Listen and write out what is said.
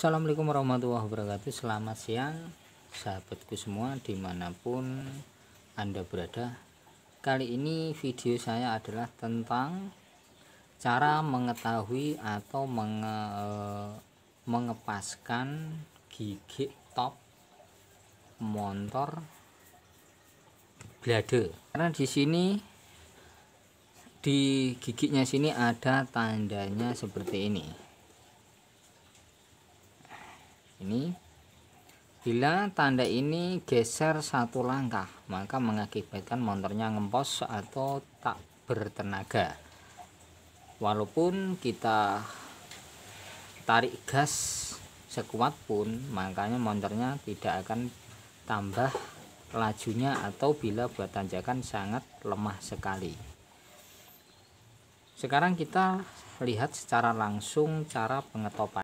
Assalamualaikum warahmatullahi wabarakatuh Selamat siang sahabatku semua dimanapun anda berada Kali ini video saya adalah tentang cara mengetahui atau menge mengepaskan gigi top motor blade karena di sini di giginya sini ada tandanya seperti ini ini bila tanda ini geser satu langkah maka mengakibatkan motornya ngempos atau tak bertenaga walaupun kita tarik gas sekuat pun makanya motornya tidak akan tambah lajunya atau bila buat tanjakan sangat lemah sekali sekarang kita lihat secara langsung cara pengetopan